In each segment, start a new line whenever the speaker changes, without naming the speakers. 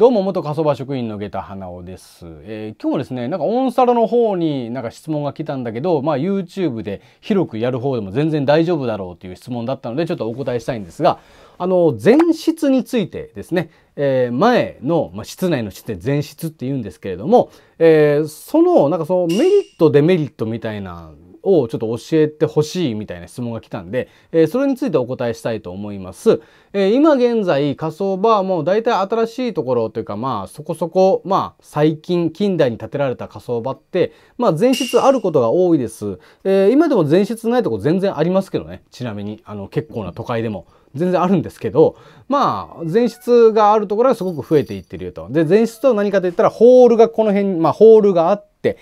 どうも元火葬場職員の下駄花尾です、えー、今日ですねなんかオンサロの方になんか質問が来たんだけど、まあ、YouTube で広くやる方でも全然大丈夫だろうという質問だったのでちょっとお答えしたいんですがあの前室についてですね、えー、前の、まあ、室内の室で前室って言うんですけれども、えー、そのなんかそのメリットデメリットみたいなをちょっと教えてほしいみたいな質問が来たんで、えー、それについてお答えしたいと思います。えー、今現在仮想バーもだいたい新しいところというかまあそこそこまあ最近近代に建てられた仮想場ってまあ前室あることが多いです。え今でも前室ないとこ全然ありますけどね。ちなみにあの結構な都会でも。全然あるんですけど、まあ、前室があるところはすごく増えていってるよと。で、前室と何かと言ったら、ホールがこの辺、まあ、ホールがあって、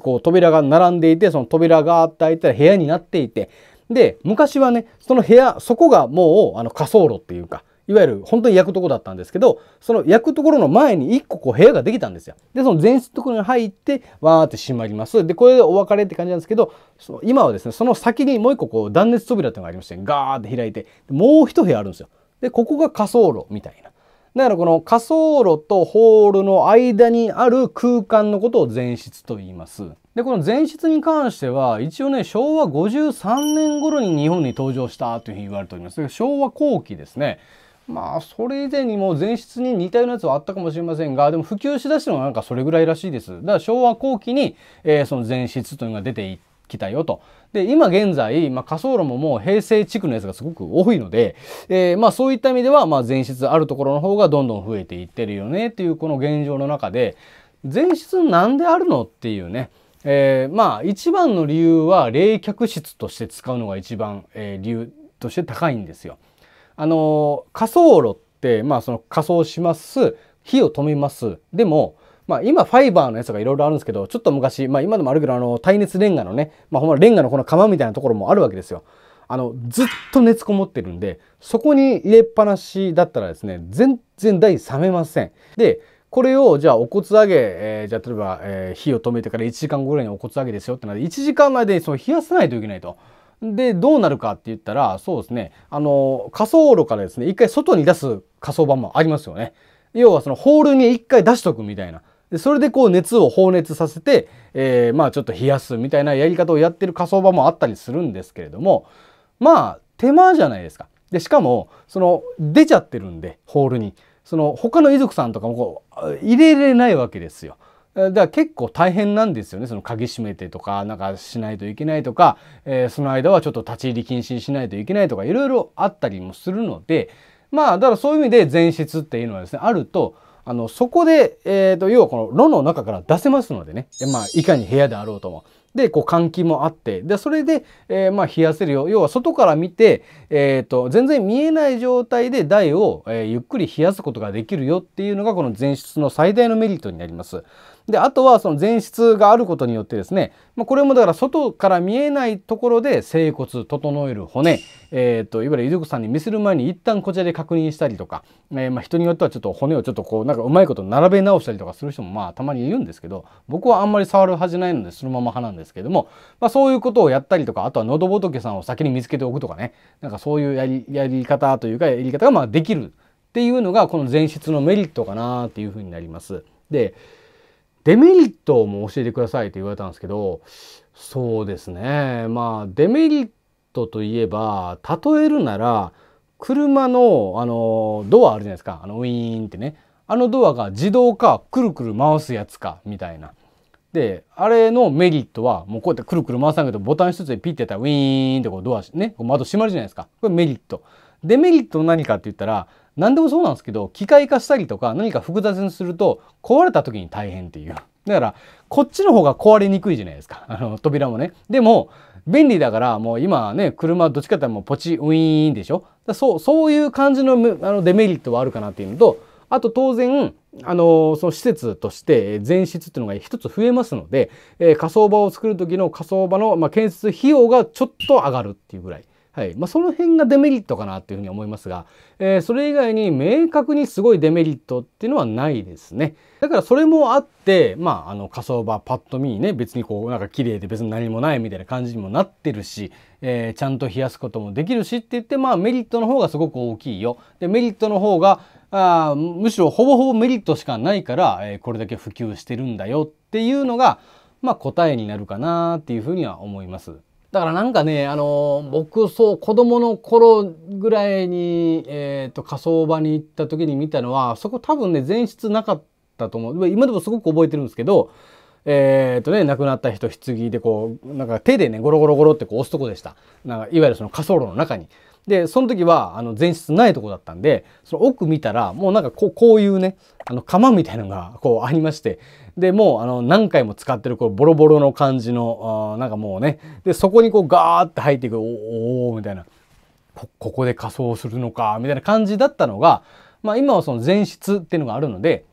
こう、扉が並んでいて、その扉があって開いたら部屋になっていて、で、昔はね、その部屋、そこがもう、あの、滑走路っていうか、いわゆる本当に焼くとこだったんですけど、その焼くところの前に1個こう部屋ができたんですよ。で、その前室のところに入って、わーって閉まります。で、これでお別れって感じなんですけど、その今はですね、その先にもう1個こう断熱扉っていうのがありまして、ガーって開いて、もう1部屋あるんですよ。で、ここが滑走炉みたいな。だからこの滑走炉とホールの間にある空間のことを前室と言います。で、この前室に関しては、一応ね、昭和53年頃に日本に登場したというふうに言われております。昭和後期ですね。まあそれ以前にも前室に似たようなやつはあったかもしれませんがでも普及しだしたのはなんかそれぐらいらしいですだから昭和後期に、えー、その前室というのが出てきたよとで今現在、まあ、火葬炉ももう平成地区のやつがすごく多いので、えー、まあそういった意味では、まあ、前室あるところの方がどんどん増えていってるよねっていうこの現状の中で前室なんであるのっていうねえー、まあ一番の理由は冷却室として使うのが一番、えー、理由として高いんですよ。あの火葬炉って、まあ、その火葬します火を止めますでも、まあ、今ファイバーのやつがいろいろあるんですけどちょっと昔、まあ、今でもあるけどあの耐熱レンガのね、まあ、ほんまレンガのこの釜みたいなところもあるわけですよ。あのずっと熱こもってるんでそこに入れっぱなしだったらですね全然台冷めません。でこれをじゃあお骨揚げ、えー、じゃあ例えば、えー、火を止めてから1時間後ぐらいにお骨揚げですよってなって1時間までその冷やさないといけないと。で、どうなるかって言ったら、そうですね、あの、火葬炉からですね、一回外に出す火葬板もありますよね。要はそのホールに一回出しとくみたいな。でそれでこう熱を放熱させて、えー、まあちょっと冷やすみたいなやり方をやってる火葬場もあったりするんですけれどもまあ手間じゃないですか。でしかもその出ちゃってるんでホールにその他の遺族さんとかもこう入れれないわけですよ。だから結構大変なんですよねその鍵閉めてとかなんかしないといけないとか、えー、その間はちょっと立ち入り禁止しないといけないとかいろいろあったりもするのでまあだからそういう意味で前室っていうのはですねあるとあのそこで、えーと、要はこの炉の中から出せますのでね、まあ、いかに部屋であろうとも。でこう換気もあってでそれで、えー、まあ、冷やせるよ要は外から見て、えーと、と全然見えない状態で台を、えー、ゆっくり冷やすことができるよっていうのがこの前室の最大のメリットになります。であとはその前室があることによってですね、まあ、これもだから外から見えないところで整骨整える骨、えーと、いわゆる遺族さんに見せる前に一旦こちらで確認したりとか、えー、まあ人によってはちょっと骨をちょっとこうなんかうまいこと並べ直したりとかする人もまあたまにいるんですけど僕はあんまり触るはずないのでそのまま派なんですけども、まあ、そういうことをやったりとかあとは喉仏さんを先に見つけておくとかねなんかそういうやりやり方というかやり方がまあできるっていうのがこの前室のメリットかなっていうふうになります。でデメリットも教えてくださいって言われたんですけど、そうですね。まあ、デメリットといえば、例えるなら、車の、あの、ドアあるじゃないですか。あの、ウィーンってね。あのドアが自動か、くるくる回すやつか、みたいな。で、あれのメリットは、もうこうやってくるくる回さないけど、ボタン一つでピッてやったら、ウィーンってこうドア、ね、こう窓閉まるじゃないですか。これメリット。デメリット何かって言ったら、何でもそうなんですけど機械化したりとか何か複雑にすると壊れた時に大変っていうだからこっちの方が壊れにくいじゃないですかあの扉もねでも便利だからもう今ね車どっちかってもうポチウィーンでしょだそうそういう感じのあのデメリットはあるかなっていうのとあと当然あのその施設として前室っていうのが一つ増えますので、えー、火葬場を作る時の火葬場の、まあ、建設費用がちょっと上がるっていうぐらいはいまあ、その辺がデメリットかなっていうふうに思いますが、えー、それ以外に明確にすごいデメリットっていうのはないですね。だからそれもあって、まあ、あの火葬場パッと見ね別にこうなんか綺麗で別に何もないみたいな感じにもなってるし、えー、ちゃんと冷やすこともできるしって言って、まあ、メリットの方がすごく大きいよ。でメリットの方があむしろほぼほぼメリットしかないから、えー、これだけ普及してるんだよっていうのが、まあ、答えになるかなっていうふうには思います。だからなんかね、あの、僕、そう、子供の頃ぐらいに、えっ、ー、と、火葬場に行った時に見たのは、そこ多分ね、前室なかったと思う。今でもすごく覚えてるんですけど、えっ、ー、とね、亡くなった人、棺でこう、なんか手でね、ゴロゴロゴロってこう押すとこでした。なんか、いわゆるその火葬炉の中に。で、その時は、あの、前室ないとこだったんで、その奥見たら、もうなんかこう、こういうね、あの、釜みたいなのが、こう、ありまして、で、もう、あの、何回も使ってる、こう、ボロボロの感じの、あなんかもうね、で、そこにこう、ガーって入っていく、おおみたいな、こ、ここで仮装するのか、みたいな感じだったのが、まあ、今はその前室っていうのがあるので、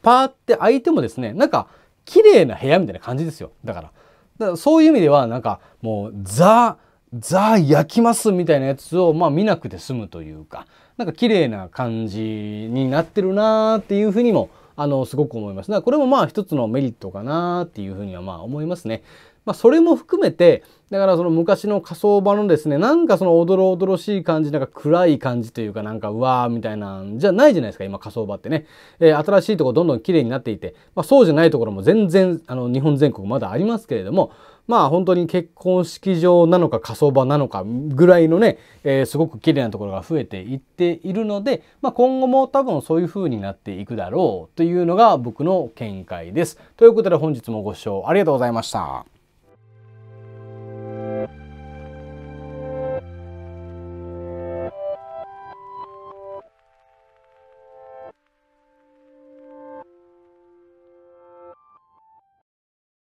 パーって開いてもですね、なんか、綺麗な部屋みたいな感じですよ。だから。だからそういう意味では、なんか、もう、ザー、ザー焼きますみたいなやつを、まあ、見なくて済むというか、なんか綺麗な感じになってるなーっていうふうにも、あの、すごく思います。だからこれもまあ一つのメリットかなーっていうふうにはまあ思いますね。まあ、それも含めて、だからその昔の火葬場のですね、なんかそのおどろおどろしい感じ、なんか暗い感じというかなんかうわーみたいなんじゃないじゃないですか、今火葬場ってね。えー、新しいとこどんどん綺麗になっていて、まあ、そうじゃないところも全然、あの、日本全国まだありますけれども、まあ本当に結婚式場なのか火葬場なのかぐらいのね、えー、すごく綺麗なところが増えていっているので、まあ、今後も多分そういう風になっていくだろうというのが僕の見解です。ということで本日もご視聴ありがとうございました。